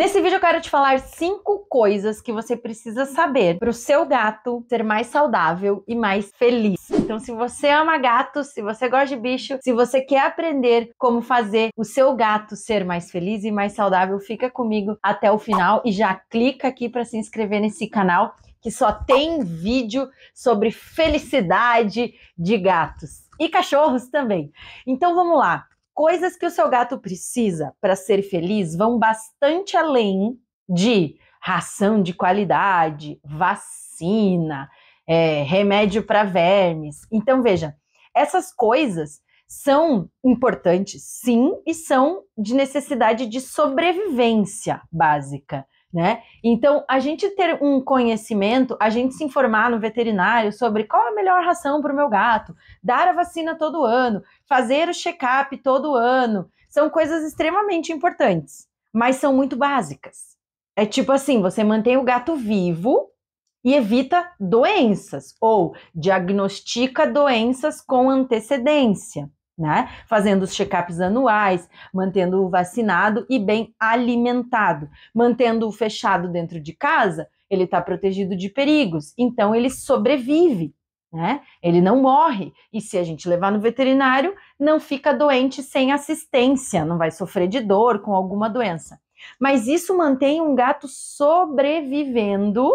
Nesse vídeo eu quero te falar cinco coisas que você precisa saber para o seu gato ser mais saudável e mais feliz. Então, se você ama gatos, se você gosta de bicho, se você quer aprender como fazer o seu gato ser mais feliz e mais saudável, fica comigo até o final e já clica aqui para se inscrever nesse canal que só tem vídeo sobre felicidade de gatos e cachorros também. Então, vamos lá coisas que o seu gato precisa para ser feliz vão bastante além de ração de qualidade, vacina, é, remédio para vermes. Então, veja, essas coisas são importantes, sim, e são de necessidade de sobrevivência básica né? Então, a gente ter um conhecimento, a gente se informar no veterinário sobre qual a melhor ração para o meu gato, dar a vacina todo ano, fazer o check-up todo ano, são coisas extremamente importantes, mas são muito básicas. É tipo assim, você mantém o gato vivo e evita doenças ou diagnostica doenças com antecedência. Né? Fazendo os check-ups anuais, mantendo o vacinado e bem alimentado, mantendo o fechado dentro de casa, ele está protegido de perigos, então ele sobrevive, né? Ele não morre e se a gente levar no veterinário, não fica doente sem assistência, não vai sofrer de dor com alguma doença. Mas isso mantém um gato sobrevivendo,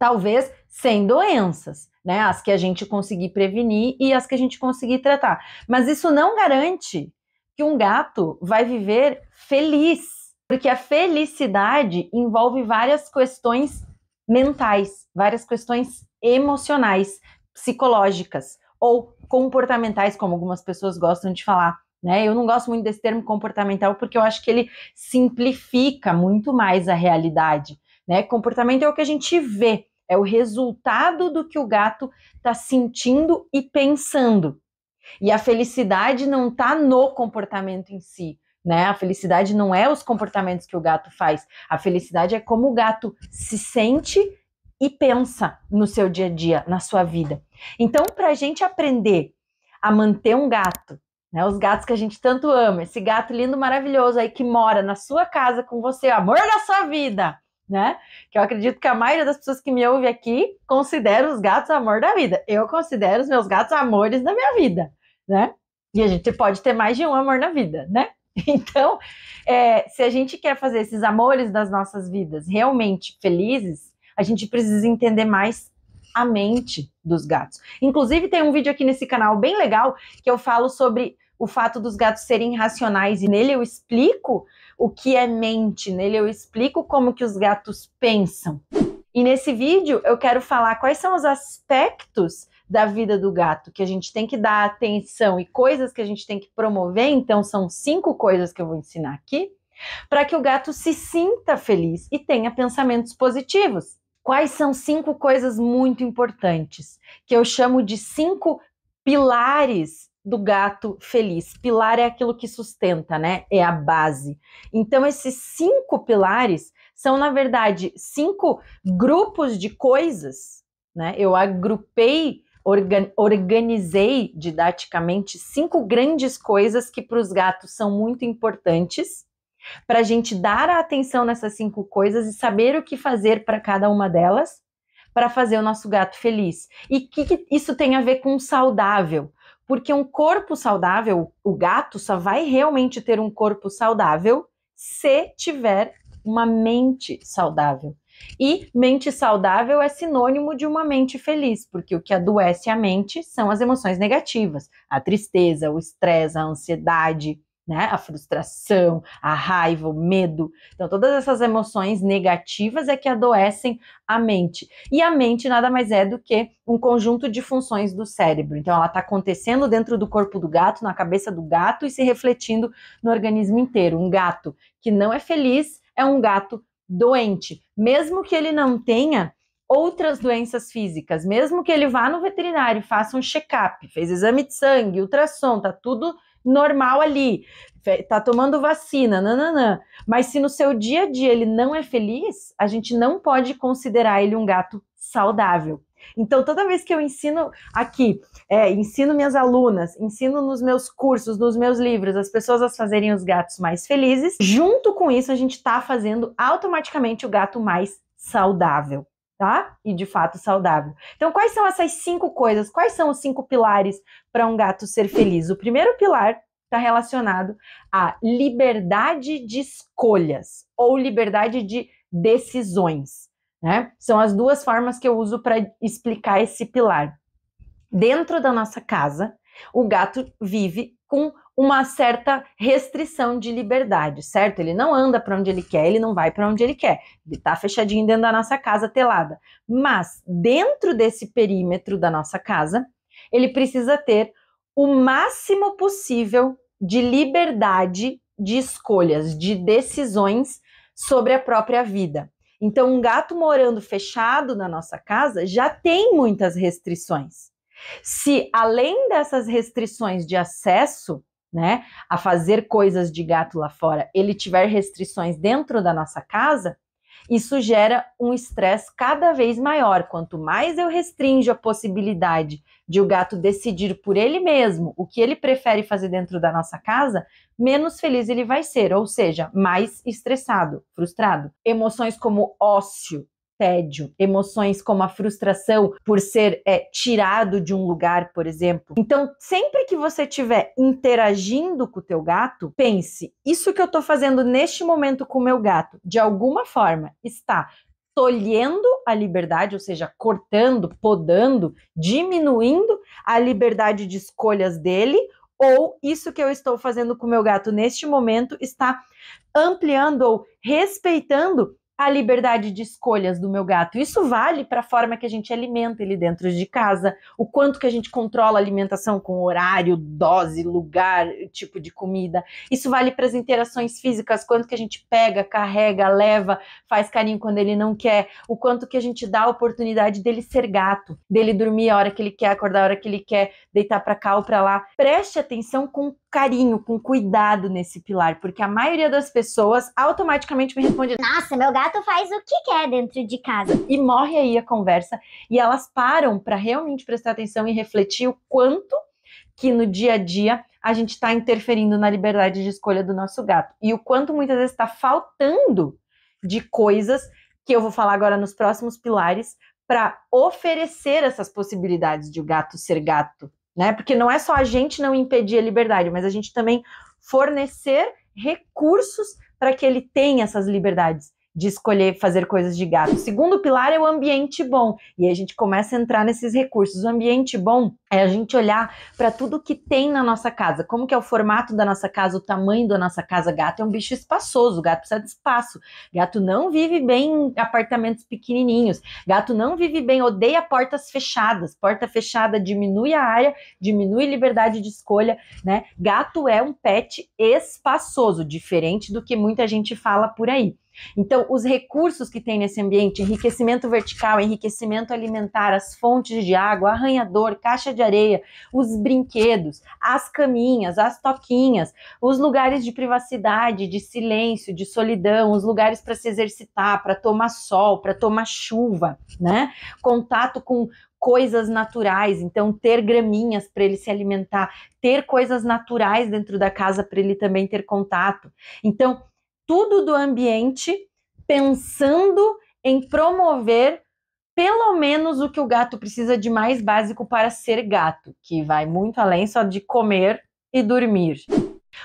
talvez sem doenças né? As que a gente conseguir prevenir e as que a gente conseguir tratar. Mas isso não garante que um gato vai viver feliz, porque a felicidade envolve várias questões mentais, várias questões emocionais, psicológicas ou comportamentais, como algumas pessoas gostam de falar. Né? Eu não gosto muito desse termo comportamental porque eu acho que ele simplifica muito mais a realidade. Né? Comportamento é o que a gente vê, é o resultado do que o gato está sentindo e pensando. E a felicidade não está no comportamento em si, né? A felicidade não é os comportamentos que o gato faz. A felicidade é como o gato se sente e pensa no seu dia a dia, na sua vida. Então, para a gente aprender a manter um gato, né? Os gatos que a gente tanto ama, esse gato lindo, maravilhoso aí que mora na sua casa com você, amor da sua vida né? Que eu acredito que a maioria das pessoas que me ouve aqui considera os gatos amor da vida. Eu considero os meus gatos amores da minha vida, né? E a gente pode ter mais de um amor na vida, né? Então, é, se a gente quer fazer esses amores das nossas vidas realmente felizes, a gente precisa entender mais a mente dos gatos. Inclusive, tem um vídeo aqui nesse canal bem legal que eu falo sobre o fato dos gatos serem racionais e nele eu explico o que é mente, nele eu explico como que os gatos pensam. E nesse vídeo eu quero falar quais são os aspectos da vida do gato que a gente tem que dar atenção e coisas que a gente tem que promover, então são cinco coisas que eu vou ensinar aqui, para que o gato se sinta feliz e tenha pensamentos positivos. Quais são cinco coisas muito importantes que eu chamo de cinco pilares do gato feliz. Pilar é aquilo que sustenta, né? É a base. Então, esses cinco pilares são, na verdade, cinco grupos de coisas, né? Eu agrupei, organ organizei didaticamente cinco grandes coisas que para os gatos são muito importantes. Para a gente dar a atenção nessas cinco coisas e saber o que fazer para cada uma delas, para fazer o nosso gato feliz. E o que, que isso tem a ver com saudável? Porque um corpo saudável, o gato só vai realmente ter um corpo saudável se tiver uma mente saudável. E mente saudável é sinônimo de uma mente feliz, porque o que adoece a mente são as emoções negativas, a tristeza, o estresse, a ansiedade, né? A frustração, a raiva, o medo. Então, todas essas emoções negativas é que adoecem a mente. E a mente nada mais é do que um conjunto de funções do cérebro. Então, ela está acontecendo dentro do corpo do gato, na cabeça do gato e se refletindo no organismo inteiro. Um gato que não é feliz é um gato doente, mesmo que ele não tenha outras doenças físicas, mesmo que ele vá no veterinário, faça um check-up, fez exame de sangue, ultrassom, tá tudo normal ali, tá tomando vacina, nananã. Mas se no seu dia a dia ele não é feliz, a gente não pode considerar ele um gato saudável. Então, toda vez que eu ensino aqui, é, ensino minhas alunas, ensino nos meus cursos, nos meus livros, as pessoas a fazerem os gatos mais felizes, junto com isso, a gente está fazendo automaticamente o gato mais saudável tá? E de fato saudável. Então, quais são essas cinco coisas? Quais são os cinco pilares para um gato ser feliz? O primeiro pilar está relacionado à liberdade de escolhas ou liberdade de decisões, né? São as duas formas que eu uso para explicar esse pilar. Dentro da nossa casa, o gato vive com uma certa restrição de liberdade, certo? Ele não anda para onde ele quer, ele não vai para onde ele quer, ele está fechadinho dentro da nossa casa telada. Mas dentro desse perímetro da nossa casa, ele precisa ter o máximo possível de liberdade de escolhas, de decisões sobre a própria vida. Então, um gato morando fechado na nossa casa já tem muitas restrições. Se além dessas restrições de acesso, né, a fazer coisas de gato lá fora, ele tiver restrições dentro da nossa casa, isso gera um estresse cada vez maior. Quanto mais eu restringo a possibilidade de o gato decidir por ele mesmo o que ele prefere fazer dentro da nossa casa, menos feliz ele vai ser, ou seja, mais estressado, frustrado. Emoções como ócio, tédio, emoções como a frustração por ser é, tirado de um lugar, por exemplo. Então, sempre que você estiver interagindo com o teu gato, pense: isso que eu estou fazendo neste momento com o meu gato, de alguma forma, está tolhendo a liberdade, ou seja, cortando, podando, diminuindo a liberdade de escolhas dele, ou isso que eu estou fazendo com o meu gato neste momento está ampliando ou respeitando a liberdade de escolhas do meu gato. Isso vale para a forma que a gente alimenta ele dentro de casa, o quanto que a gente controla a alimentação com horário, dose, lugar, tipo de comida. Isso vale para as interações físicas, quanto que a gente pega, carrega, leva, faz carinho quando ele não quer, o quanto que a gente dá a oportunidade dele ser gato, dele dormir a hora que ele quer, acordar a hora que ele quer, deitar para cá ou para lá. Preste atenção com carinho, com cuidado nesse pilar, porque a maioria das pessoas automaticamente me responde: Nossa, meu gato faz o que quer dentro de casa. E morre aí a conversa, e elas param para realmente prestar atenção e refletir o quanto que no dia a dia a gente está interferindo na liberdade de escolha do nosso gato e o quanto muitas vezes está faltando de coisas que eu vou falar agora nos próximos pilares para oferecer essas possibilidades de o gato ser gato né? Porque não é só a gente não impedir a liberdade, mas a gente também fornecer recursos para que ele tenha essas liberdades de escolher fazer coisas de gato. O segundo pilar é o ambiente bom. E a gente começa a entrar nesses recursos. O ambiente bom é a gente olhar para tudo que tem na nossa casa. Como que é o formato da nossa casa, o tamanho da nossa casa. Gato é um bicho espaçoso, gato precisa de espaço. Gato não vive bem em apartamentos pequenininhos. Gato não vive bem, odeia portas fechadas. Porta fechada diminui a área, diminui liberdade de escolha, né? Gato é um pet espaçoso, diferente do que muita gente fala por aí. Então, os recursos que tem nesse ambiente, enriquecimento vertical, enriquecimento alimentar, as fontes de água, arranhador, caixa de areia, os brinquedos, as caminhas, as toquinhas, os lugares de privacidade, de silêncio, de solidão, os lugares para se exercitar, para tomar sol, para tomar chuva, né? Contato com coisas naturais, então ter graminhas para ele se alimentar, ter coisas naturais dentro da casa para ele também ter contato. Então, tudo do ambiente, pensando em promover pelo menos o que o gato precisa de mais básico para ser gato, que vai muito além só de comer e dormir.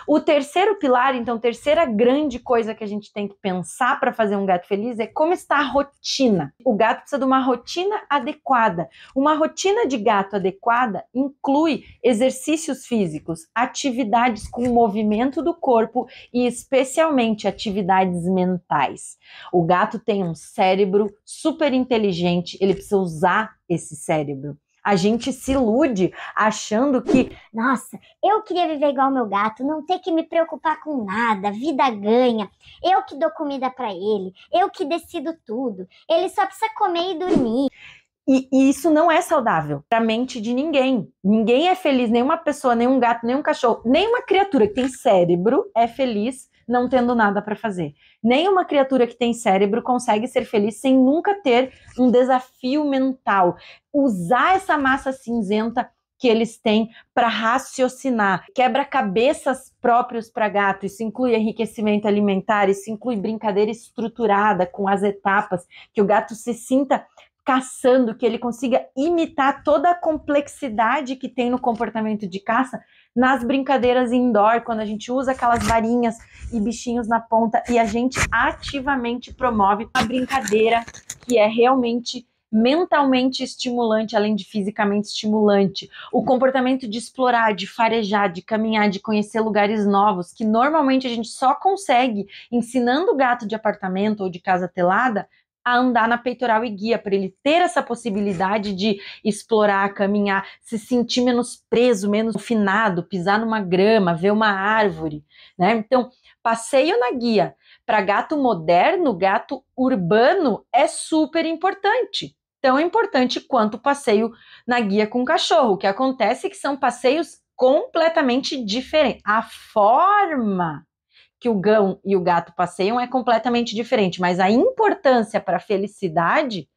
O terceiro pilar, então, terceira grande coisa que a gente tem que pensar para fazer um gato feliz é como está a rotina. O gato precisa de uma rotina adequada. Uma rotina de gato adequada inclui exercícios físicos, atividades com movimento do corpo e especialmente atividades mentais. O gato tem um cérebro super inteligente, ele precisa usar esse cérebro. A gente se ilude achando que, nossa, eu queria viver igual meu gato, não ter que me preocupar com nada, vida ganha, eu que dou comida para ele, eu que decido tudo, ele só precisa comer e dormir. E, e isso não é saudável para a mente de ninguém. Ninguém é feliz, nenhuma pessoa, nenhum gato, nenhum cachorro, nenhuma criatura que tem cérebro é feliz não tendo nada para fazer. Nenhuma criatura que tem cérebro consegue ser feliz sem nunca ter um desafio mental. Usar essa massa cinzenta que eles têm para raciocinar. Quebra-cabeças próprios para gato, isso inclui enriquecimento alimentar, isso inclui brincadeira estruturada com as etapas, que o gato se sinta caçando, que ele consiga imitar toda a complexidade que tem no comportamento de caça nas brincadeiras indoor, quando a gente usa aquelas varinhas e bichinhos na ponta e a gente ativamente promove uma brincadeira que é realmente mentalmente estimulante, além de fisicamente estimulante. O comportamento de explorar, de farejar, de caminhar, de conhecer lugares novos, que normalmente a gente só consegue ensinando o gato de apartamento ou de casa telada a andar na peitoral e guia, para ele ter essa possibilidade de explorar, caminhar, se sentir menos preso, menos finado, pisar numa grama, ver uma árvore, né? Então, passeio na guia para gato moderno, gato urbano é super importante. Tão importante quanto o passeio na guia com cachorro. O que acontece é que são passeios completamente diferentes. A forma que o cão e o gato passeiam é completamente diferente, mas a importância para a felicidade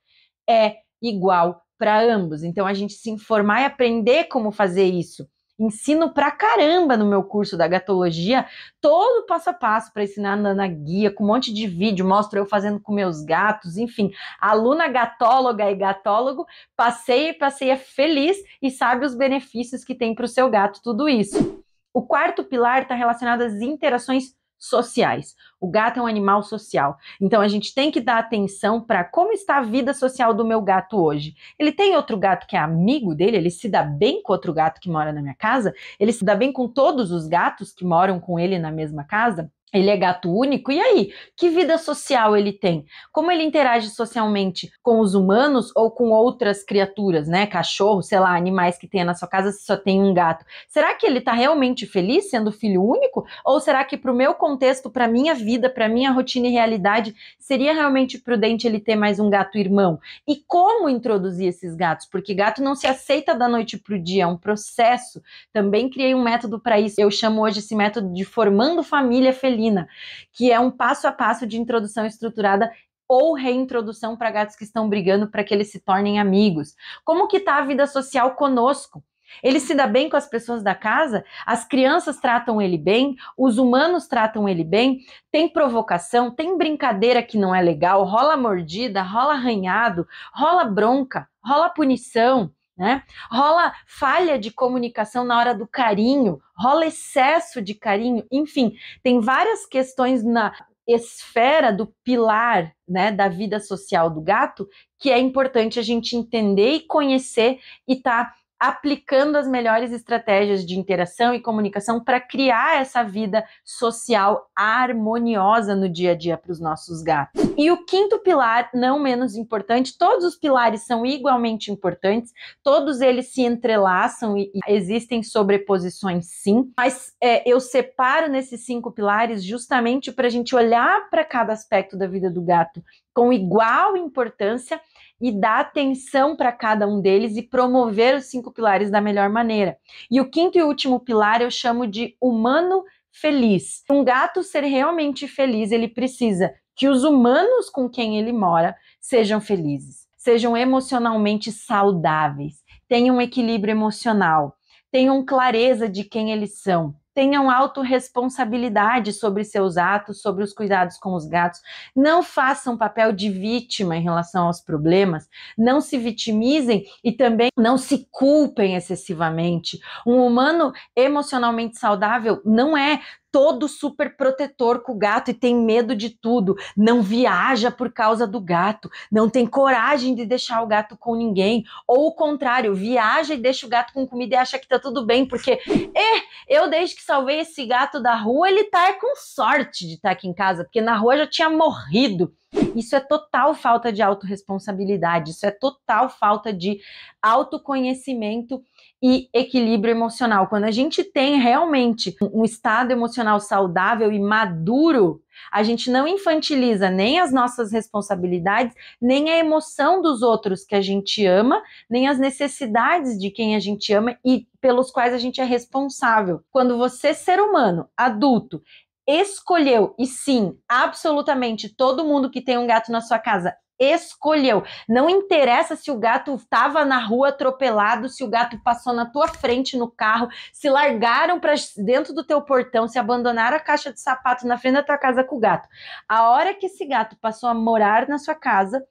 é igual para ambos. Então a gente se informar e aprender como fazer isso. Ensino pra caramba no meu curso da gatologia, todo passo a passo para ensinar na, na guia, com um monte de vídeo, mostro eu fazendo com meus gatos, enfim. Aluna gatóloga e gatólogo, passeia e passeia feliz e sabe os benefícios que tem para o seu gato tudo isso. O quarto pilar está relacionado às interações sociais. O gato é um animal social. Então a gente tem que dar atenção para como está a vida social do meu gato hoje. Ele tem outro gato que é amigo dele, ele se dá bem com outro gato que mora na minha casa, ele se dá bem com todos os gatos que moram com ele na mesma casa ele é gato único, e aí? Que vida social ele tem? Como ele interage socialmente com os humanos ou com outras criaturas, né? Cachorro, sei lá, animais que tenha na sua casa se só tem um gato. Será que ele está realmente feliz sendo filho único? Ou será que para o meu contexto, para minha vida, para minha rotina e realidade, seria realmente prudente ele ter mais um gato irmão? E como introduzir esses gatos? Porque gato não se aceita da noite pro dia, é um processo. Também criei um método para isso. Eu chamo hoje esse método de formando família feliz Catarina, que é um passo a passo de introdução estruturada ou reintrodução para gatos que estão brigando para que eles se tornem amigos. Como que está a vida social conosco? Ele se dá bem com as pessoas da casa? As crianças tratam ele bem? Os humanos tratam ele bem? Tem provocação? Tem brincadeira que não é legal? Rola mordida? Rola arranhado? Rola bronca? Rola punição? Né? Rola falha de comunicação na hora do carinho, rola excesso de carinho, enfim, tem várias questões na esfera do pilar né, da vida social do gato que é importante a gente entender e conhecer e estar tá aplicando as melhores estratégias de interação e comunicação para criar essa vida social harmoniosa no dia a dia para os nossos gatos. E o quinto pilar, não menos importante, todos os pilares são igualmente importantes, todos eles se entrelaçam e, existem sobreposições sim, mas é, eu separo nesses cinco pilares justamente para a gente olhar para cada aspecto da vida do gato com igual importância e dar atenção para cada um deles e promover os cinco pilares da melhor maneira. E o quinto e último pilar eu chamo de humano feliz. Um gato ser realmente feliz, ele precisa que os humanos com quem ele mora sejam felizes, sejam emocionalmente saudáveis, tenham um equilíbrio emocional, tenham clareza de quem eles são, tenham autorresponsabilidade sobre seus atos, sobre os cuidados com os gatos, não façam papel de vítima em relação aos problemas, não se vitimizem e também não se culpem excessivamente. Um humano emocionalmente saudável não é todo super protetor com o gato e tem medo de tudo, não viaja por causa do gato, não tem coragem de deixar o gato com ninguém, ou o contrário, viaja e deixa o gato com comida e acha que tá tudo bem, porque eh, eu desde que salvei esse gato da rua, ele tá é com sorte de estar tá aqui em casa, porque na rua já tinha morrido. Isso é total falta de autorresponsabilidade, isso é total falta de autoconhecimento e equilíbrio emocional. Quando a gente tem realmente um estado emocional saudável e maduro, a gente não infantiliza nem as nossas responsabilidades, nem a emoção dos outros que a gente ama, nem as necessidades de quem a gente ama e pelos quais a gente é responsável. Quando você, ser humano, adulto, escolheu, e sim, absolutamente todo mundo que tem um gato na sua casa escolheu. Não interessa se o gato estava na rua atropelado, se o gato passou na tua frente no carro, se largaram para dentro do teu portão, se abandonaram a caixa de sapato na frente da tua casa com o gato. A hora que esse gato passou a morar na sua casa,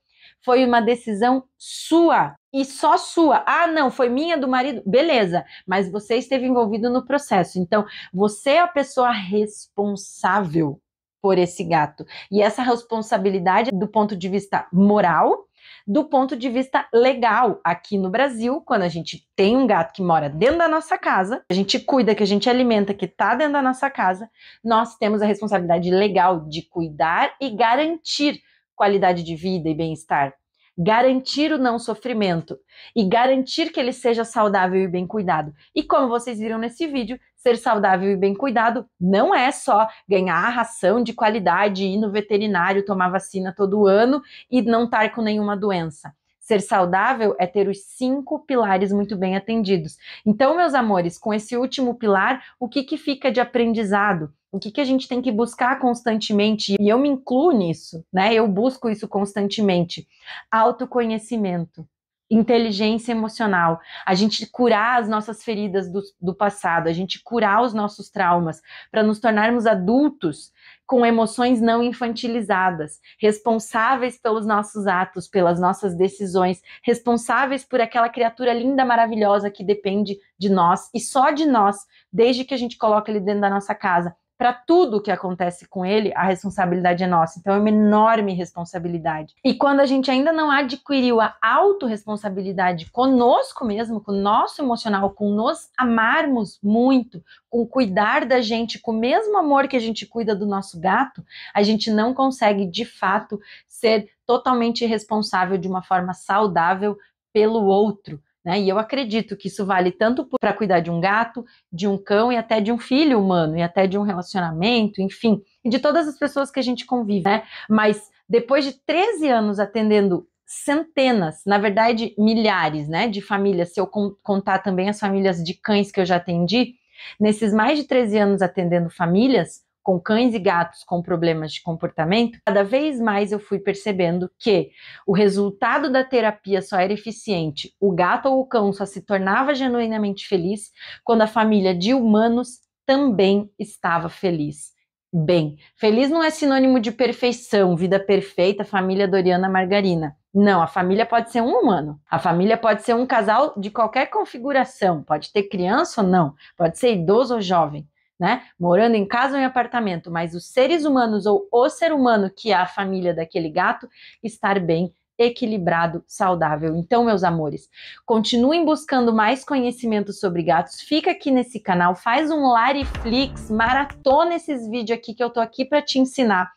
foi uma decisão sua e só sua. Ah, não, foi minha do marido. Beleza, mas você esteve envolvido no processo. Então, você é a pessoa responsável por esse gato. E essa responsabilidade do ponto de vista moral, do ponto de vista legal. Aqui no Brasil, quando a gente tem um gato que mora dentro da nossa casa, a gente cuida, que a gente alimenta, que está dentro da nossa casa, nós temos a responsabilidade legal de cuidar e garantir qualidade de vida e bem-estar. Garantir o não sofrimento e garantir que ele seja saudável e bem cuidado. E como vocês viram nesse vídeo, Ser saudável e bem cuidado não é só ganhar ração de qualidade, ir no veterinário, tomar vacina todo ano e não estar com nenhuma doença. Ser saudável é ter os cinco pilares muito bem atendidos. Então, meus amores, com esse último pilar, o que, que fica de aprendizado? O que, que a gente tem que buscar constantemente? E eu me incluo nisso, né? Eu busco isso constantemente. Autoconhecimento inteligência emocional, a gente curar as nossas feridas do, do passado, a gente curar os nossos traumas, para nos tornarmos adultos com emoções não infantilizadas, responsáveis pelos nossos atos, pelas nossas decisões, responsáveis por aquela criatura linda, maravilhosa que depende de nós e só de nós, desde que a gente coloca ele dentro da nossa casa para tudo que acontece com ele, a responsabilidade é nossa. Então é uma enorme responsabilidade. E quando a gente ainda não adquiriu a autorresponsabilidade conosco mesmo, com o nosso emocional, com nos amarmos muito, com cuidar da gente com o mesmo amor que a gente cuida do nosso gato, a gente não consegue de fato ser totalmente responsável de uma forma saudável pelo outro né? E eu acredito que isso vale tanto para cuidar de um gato, de um cão e até de um filho humano, e até de um relacionamento, enfim, e de todas as pessoas que a gente convive, né? Mas depois de 13 anos atendendo centenas, na verdade milhares, né, de famílias, se eu contar também as famílias de cães que eu já atendi, nesses mais de 13 anos atendendo famílias, com cães e gatos com problemas de comportamento, cada vez mais eu fui percebendo que o resultado da terapia só era eficiente, o gato ou o cão só se tornava genuinamente feliz quando a família de humanos também estava feliz. Bem, feliz não é sinônimo de perfeição, vida perfeita, família Doriana Margarina. Não, a família pode ser um humano. A família pode ser um casal de qualquer configuração, pode ter criança ou não, pode ser idoso ou jovem né? Morando em casa ou em apartamento, mas os seres humanos ou o ser humano que é a família daquele gato estar bem equilibrado, saudável. Então, meus amores, continuem buscando mais conhecimento sobre gatos. Fica aqui nesse canal, faz um Lariflix, maratona esses vídeos aqui que eu tô aqui para te ensinar.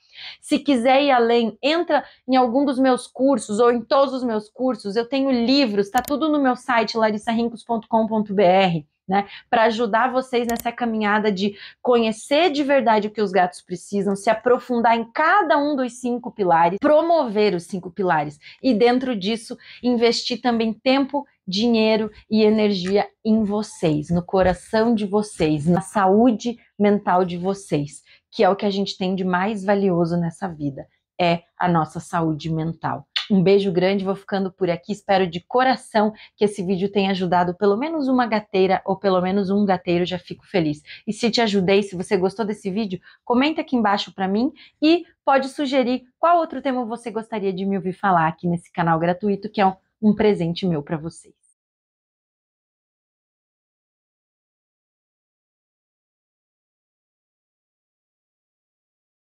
Se quiser ir além, entra em algum dos meus cursos ou em todos os meus cursos. Eu tenho livros, tá tudo no meu site larissarintos.com.br né? Para ajudar vocês nessa caminhada de conhecer de verdade o que os gatos precisam, se aprofundar em cada um dos cinco pilares, promover os cinco pilares e dentro disso investir também tempo, dinheiro e energia em vocês, no coração de vocês, na saúde mental de vocês, que é o que a gente tem de mais valioso nessa vida, é a nossa saúde mental. Um beijo grande, vou ficando por aqui. Espero de coração que esse vídeo tenha ajudado pelo menos uma gateira ou pelo menos um gateiro, já fico feliz. E se te ajudei, se você gostou desse vídeo, comenta aqui embaixo para mim e pode sugerir qual outro tema você gostaria de me ouvir falar aqui nesse canal gratuito, que é um presente meu para vocês.